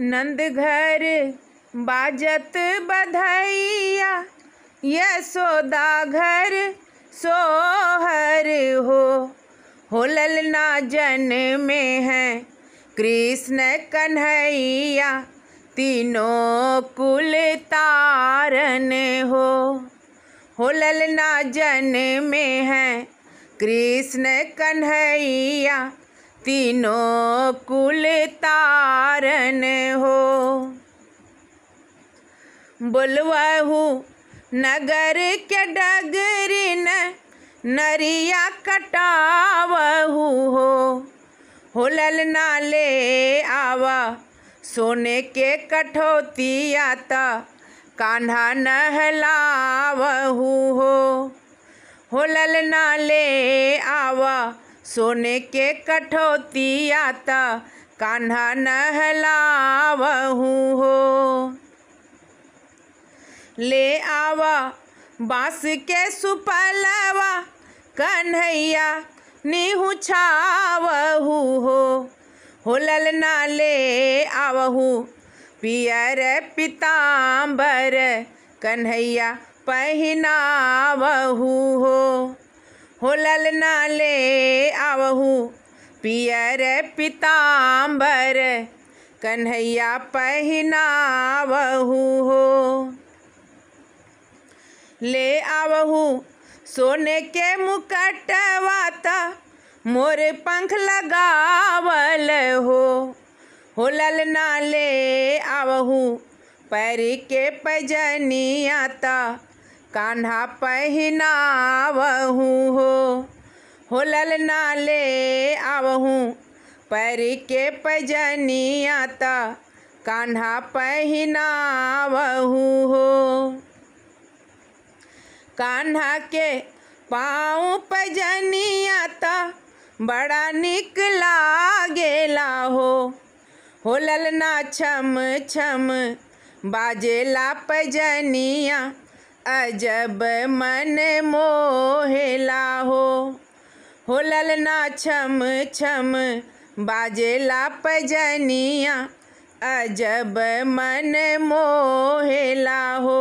नंद घर बाजत बधैया यशोदा घर सोहर हो हो ना जन में है कृष्ण कन्हैया तीनों कुल तारन हो होलल ना जन में है कृष्ण कन्हैया तीनों कुल तारन हो बुलवहु नगर के न नरिया कटावहु हो होलल ना ले आवा सोने के कठौती आता कान्हा नहलावहु हो होलल ना आवा सोने के कठौती आता कान्हा नहलावहू हो ले आवा बांस के सुपलवा कन्हैया निहू छावहू हो हो ललना ले आवहू पियर पिताम्बर कन्हैया पहनावहू हो हो ललना ले कहूँ पियर पिताम्बर कन्हैया पहनावहू हो ले आवहू सोने के मुकटवाता मोर पंख लगावल हो हो ललना ले आवहू पैर के पजनी आता कान्हा पहनावहू हो होलल नाले आवहूँ पैर के पजनी आता कान्हा पहनावहूँ हो कान्हा के पाँव पजनी आता बड़ा निक लागेला हो होलल ना छम छम बाजेला पजनिया अजब मन मोहेला हो हो ललना छम छम बाजेला पजनिया अजब मन मोहेला हो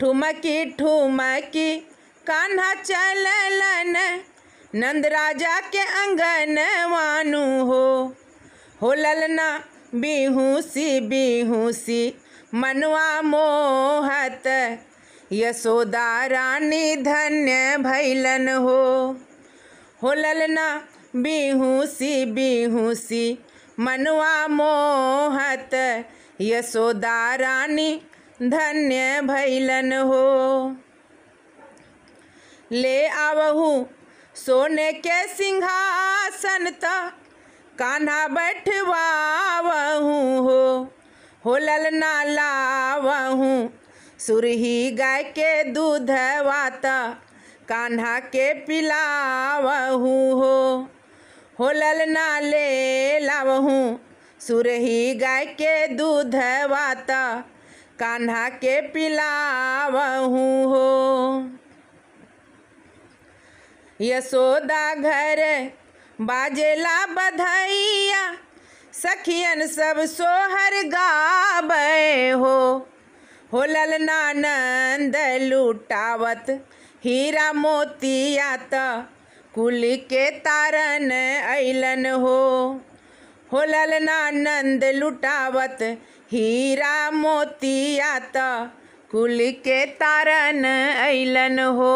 ठुमकी ठुमकी कान्हा लन नंद राजा के अंगन वानु हो होललना बिहूसी बिहूसी मनवा मोहत यशोदा रानी धन्य भैलन हो हो ललना बिहूसी बिहूसी मनवा मोहत यशोदा रानी धन्य भैलन हो ले आवहू सोने के सिंहासन त काना बैठवा हो हो ललना लावहूँ सुरही गाय के दूध वाता कान्हा के पिलावहू हो हो ना ले लावहू सुरही गाय के दूध वाता कान्हा के पिलावहू हो यशोदा घर बाजेला बधैया सखियन सब सोहर गाबे हो होलल नानंद लुटावत हीरा आत कुल के तारन ऐलन हो होलल नानंद लुटावत हीरा त कुल के तारन ऐलन हो